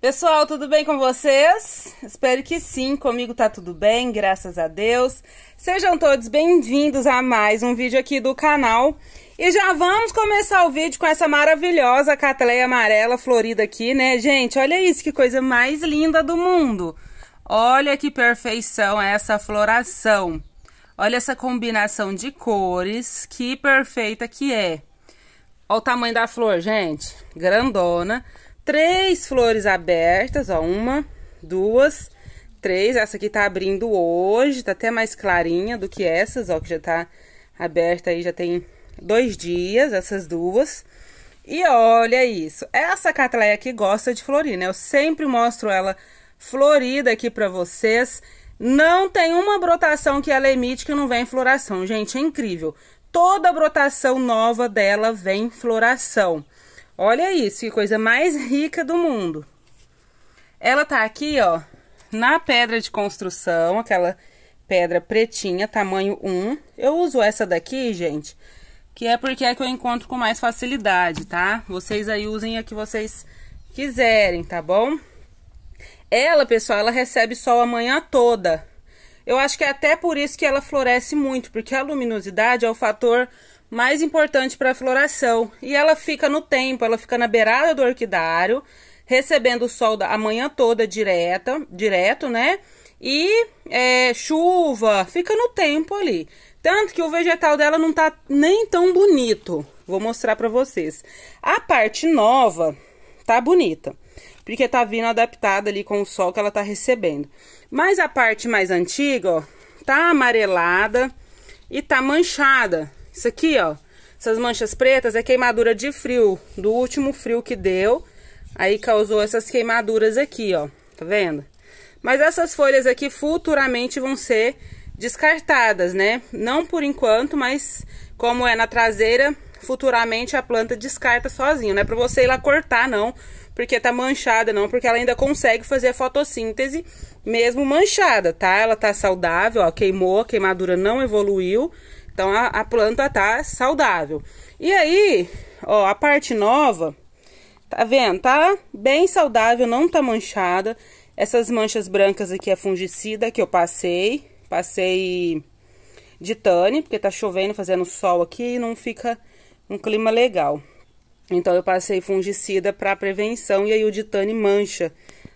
Pessoal, tudo bem com vocês? Espero que sim, comigo tá tudo bem, graças a Deus. Sejam todos bem-vindos a mais um vídeo aqui do canal. E já vamos começar o vídeo com essa maravilhosa catleia amarela florida aqui, né, gente? Olha isso, que coisa mais linda do mundo! Olha que perfeição essa floração! Olha essa combinação de cores, que perfeita que é! Olha o tamanho da flor, gente, grandona três flores abertas, ó, uma, duas, três. Essa aqui tá abrindo hoje, tá até mais clarinha do que essas, ó, que já tá aberta aí, já tem dois dias, essas duas. E olha isso, essa catleia aqui gosta de florir, né? Eu sempre mostro ela florida aqui pra vocês. Não tem uma brotação que ela emite que não vem floração, gente, é incrível. Toda brotação nova dela vem floração. Olha isso, que coisa mais rica do mundo. Ela tá aqui, ó, na pedra de construção, aquela pedra pretinha, tamanho 1. Eu uso essa daqui, gente, que é porque é que eu encontro com mais facilidade, tá? Vocês aí usem a que vocês quiserem, tá bom? Ela, pessoal, ela recebe sol a manhã toda. Eu acho que é até por isso que ela floresce muito, porque a luminosidade é o fator mais importante para a floração. E ela fica no tempo, ela fica na beirada do orquidário, recebendo o sol da manhã toda direta, direto, né? E é, chuva, fica no tempo ali. Tanto que o vegetal dela não tá nem tão bonito. Vou mostrar para vocês. A parte nova tá bonita, porque tá vindo adaptada ali com o sol que ela tá recebendo. Mas a parte mais antiga, ó, tá amarelada e tá manchada. Isso aqui, ó, essas manchas pretas é queimadura de frio, do último frio que deu. Aí causou essas queimaduras aqui, ó, tá vendo? Mas essas folhas aqui futuramente vão ser descartadas, né? Não por enquanto, mas como é na traseira, futuramente a planta descarta sozinha. Não é pra você ir lá cortar, não, porque tá manchada, não, porque ela ainda consegue fazer a fotossíntese mesmo manchada, tá? Ela tá saudável, ó, queimou, a queimadura não evoluiu, então a, a planta tá saudável. E aí, ó, a parte nova, tá vendo? Tá bem saudável, não tá manchada. Essas manchas brancas aqui é fungicida que eu passei. Passei de tane, porque tá chovendo, fazendo sol aqui e não fica um clima legal. Então eu passei fungicida para prevenção e aí o ditane mancha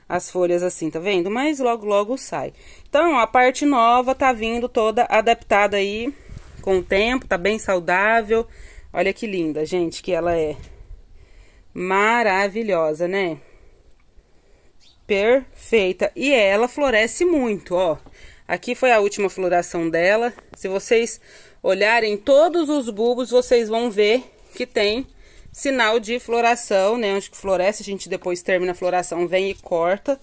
as folhas assim, tá vendo? Mas logo logo sai. Então a parte nova tá vindo toda adaptada aí com o tempo, tá bem saudável. Olha que linda, gente, que ela é. Maravilhosa, né? Perfeita. E ela floresce muito, ó. Aqui foi a última floração dela. Se vocês olharem todos os bulbos, vocês vão ver que tem sinal de floração, né? Onde que floresce, a gente depois termina a floração, vem e corta.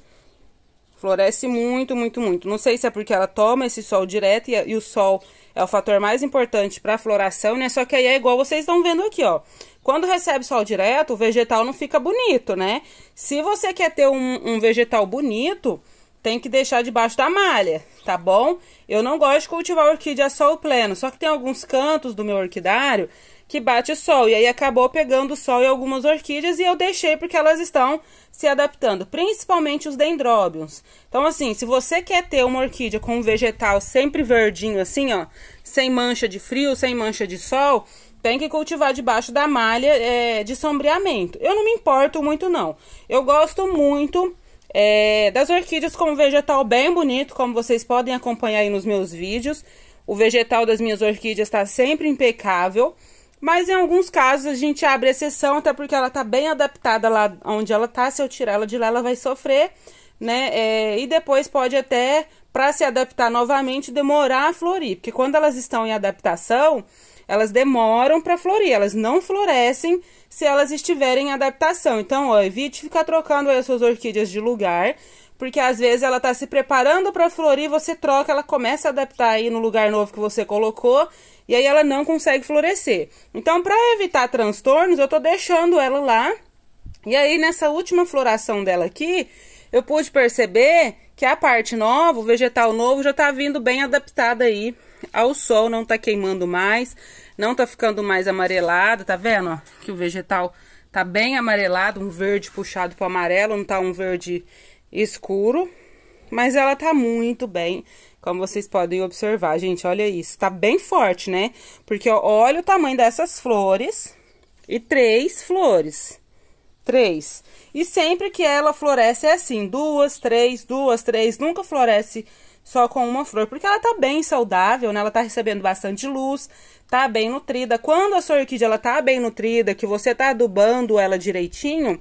Floresce muito, muito, muito. Não sei se é porque ela toma esse sol direto e, e o sol é o fator mais importante para a floração, né? Só que aí é igual vocês estão vendo aqui, ó. Quando recebe sol direto, o vegetal não fica bonito, né? Se você quer ter um, um vegetal bonito, tem que deixar debaixo da malha, tá bom? Eu não gosto de cultivar orquídea sol pleno, só que tem alguns cantos do meu orquidário que bate sol. E aí acabou pegando sol em algumas orquídeas e eu deixei porque elas estão se adaptando, principalmente os dendróbios. Então, assim, se você quer ter uma orquídea com um vegetal sempre verdinho, assim, ó, sem mancha de frio, sem mancha de sol, tem que cultivar debaixo da malha é, de sombreamento. Eu não me importo muito, não. Eu gosto muito. É, das orquídeas com vegetal bem bonito, como vocês podem acompanhar aí nos meus vídeos. O vegetal das minhas orquídeas está sempre impecável. Mas em alguns casos a gente abre exceção, até porque ela tá bem adaptada lá onde ela tá. Se eu tirar ela de lá, ela vai sofrer, né? É, e depois pode até, para se adaptar novamente, demorar a florir. Porque quando elas estão em adaptação, elas demoram para florir. Elas não florescem se elas estiverem em adaptação. Então, ó, evite ficar trocando as suas orquídeas de lugar, porque às vezes ela tá se preparando para florir, você troca, ela começa a adaptar aí no lugar novo que você colocou, e aí ela não consegue florescer. Então, para evitar transtornos, eu tô deixando ela lá. E aí nessa última floração dela aqui, eu pude perceber que a parte nova, o vegetal novo, já tá vindo bem adaptada aí ao sol, não tá queimando mais, não tá ficando mais amarelado, tá vendo, ó, que o vegetal tá bem amarelado, um verde puxado pro amarelo, não tá um verde escuro, mas ela tá muito bem, como vocês podem observar, gente, olha isso, tá bem forte, né? Porque ó, olha o tamanho dessas flores e três flores. Três. E sempre que ela floresce é assim, duas, três, duas, três, nunca floresce só com uma flor, porque ela tá bem saudável, né? Ela tá recebendo bastante luz, tá bem nutrida. Quando a sua orquídea ela tá bem nutrida, que você tá adubando ela direitinho,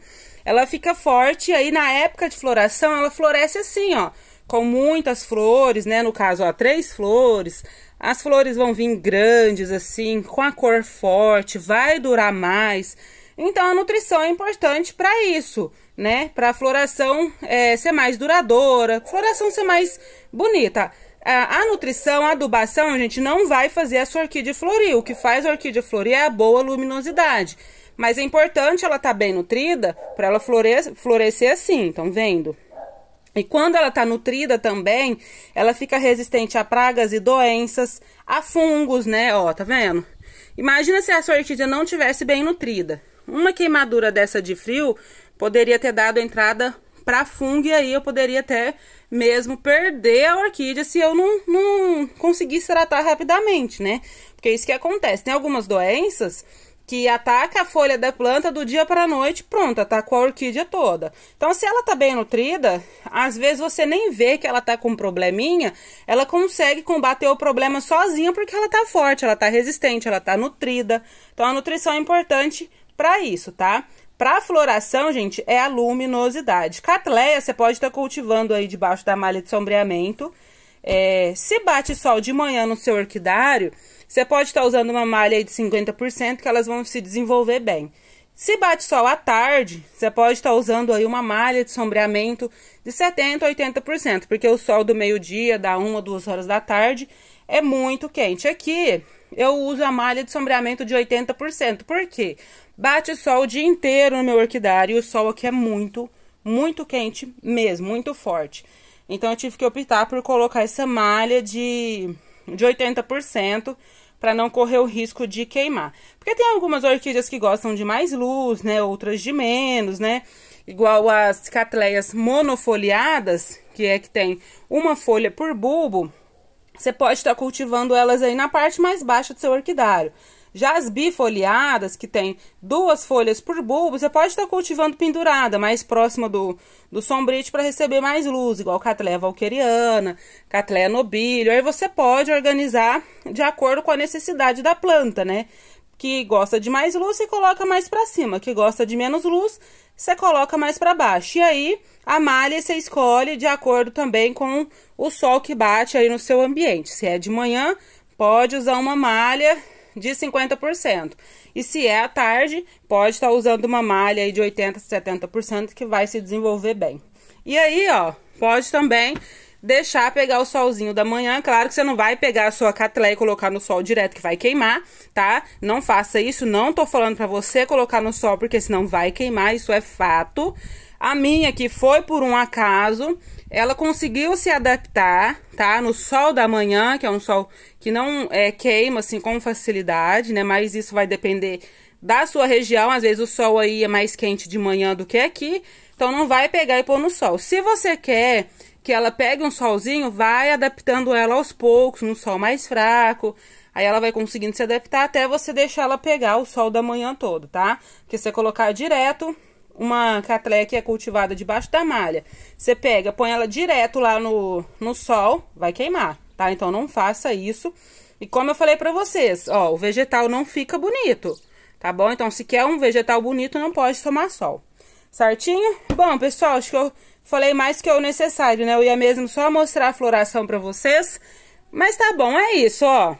ela fica forte, aí na época de floração ela floresce assim, ó, com muitas flores, né? No caso, ó, três flores. As flores vão vir grandes, assim, com a cor forte, vai durar mais. Então, a nutrição é importante para isso, né? Para a floração é, ser mais duradoura, floração ser mais bonita. A, a, nutrição, a adubação, gente, não vai fazer a sua orquídea florir. O que faz a orquídea florir é a boa luminosidade. Mas é importante ela estar tá bem nutrida para ela florescer, florescer assim, estão vendo? E quando ela está nutrida também, ela fica resistente a pragas e doenças, a fungos, né? Ó, tá vendo? Imagina se essa orquídea não tivesse bem nutrida. Uma queimadura dessa de frio poderia ter dado entrada para fungo e aí eu poderia até mesmo perder a orquídea se eu não, não conseguisse tratar rapidamente, né? Porque é isso que acontece. Tem algumas doenças que ataca a folha da planta do dia para a noite, pronto, tá com a orquídea toda. Então, se ela está bem nutrida, às vezes você nem vê que ela está com um probleminha, ela consegue combater o problema sozinha porque ela está forte, ela está resistente, ela está nutrida. Então, a nutrição é importante para isso, tá? Para floração, gente, é a luminosidade. Catleia você pode estar tá cultivando aí debaixo da malha de sombreamento. É, se bate sol de manhã no seu orquidário, você pode estar tá usando uma malha de 50% que elas vão se desenvolver bem. Se bate sol à tarde, você pode estar tá usando aí uma malha de sombreamento de 70 a 80%, porque o sol do meio-dia, da 1 a 2 horas da tarde, é muito quente. Aqui eu uso a malha de sombreamento de 80%. Por quê? Bate sol o dia inteiro no meu orquidário e o sol aqui é muito, muito quente mesmo, muito forte. Então eu tive que optar por colocar essa malha de de 80% para não correr o risco de queimar. Porque tem algumas orquídeas que gostam de mais luz, né? Outras de menos, né? Igual as catleias monofoliadas, que é que tem uma folha por bulbo, você pode estar tá cultivando elas aí na parte mais baixa do seu orquidário. Já as bifoliadas, que tem duas folhas por bulbo, você pode estar cultivando pendurada, mais próxima do, do sombrite para receber mais luz, igual Cattleya valqueriana, catleia nobilio. Aí você pode organizar de acordo com a necessidade da planta, né? Que gosta de mais luz, você coloca mais para cima. Que gosta de menos luz, você coloca mais para baixo. E aí, a malha você escolhe de acordo também com o sol que bate aí no seu ambiente. Se é de manhã, pode usar uma malha de 50%. E se é à tarde, pode estar tá usando uma malha aí de 80% a 70% que vai se desenvolver bem. E aí, ó, pode também deixar pegar o solzinho da manhã. Claro que você não vai pegar a sua catleia e colocar no sol direto, que vai queimar, tá? Não faça isso, não tô falando pra você colocar no sol, porque senão vai queimar, isso é fato. A minha, que foi por um acaso, ela conseguiu se adaptar, tá? No sol da manhã, que é um sol que não é, queima, assim, com facilidade, né? Mas isso vai depender da sua região. Às vezes o sol aí é mais quente de manhã do que aqui, então não vai pegar e pôr no sol. Se você quer que ela pegue um solzinho, vai adaptando ela aos poucos, num sol mais fraco. Aí ela vai conseguindo se adaptar até você deixar ela pegar o sol da manhã todo, tá? Porque se você colocar direto, uma catleia que é cultivada debaixo da malha, você pega, põe ela direto lá no, no sol, vai queimar, tá? Então não faça isso. E como eu falei pra vocês, ó, o vegetal não fica bonito, tá bom? Então se quer um vegetal bonito, não pode tomar sol, certinho? Bom, pessoal, acho que eu falei mais que o necessário, né? Eu ia mesmo só mostrar a floração pra vocês, mas tá bom, é isso, ó.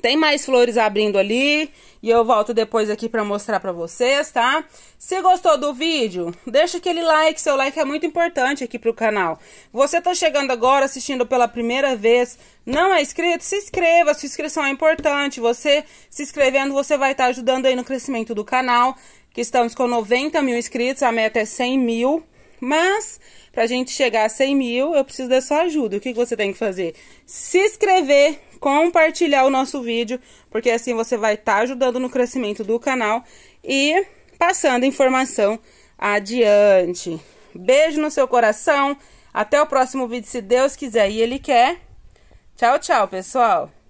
Tem mais flores abrindo ali, e eu volto depois aqui para mostrar para vocês, tá? Se gostou do vídeo, deixa aquele like, seu like é muito importante aqui pro canal. Você tá chegando agora, assistindo pela primeira vez, não é inscrito? Se inscreva, sua inscrição é importante, você se inscrevendo, você vai estar tá ajudando aí no crescimento do canal, que estamos com 90 mil inscritos, a meta é 100 mil, mas, para a gente chegar a 100 mil, eu preciso da sua ajuda. O que você tem que fazer? Se inscrever, compartilhar o nosso vídeo, porque assim você vai estar tá ajudando no crescimento do canal e passando informação adiante. Beijo no seu coração. Até o próximo vídeo, se Deus quiser e Ele quer. Tchau, tchau, pessoal.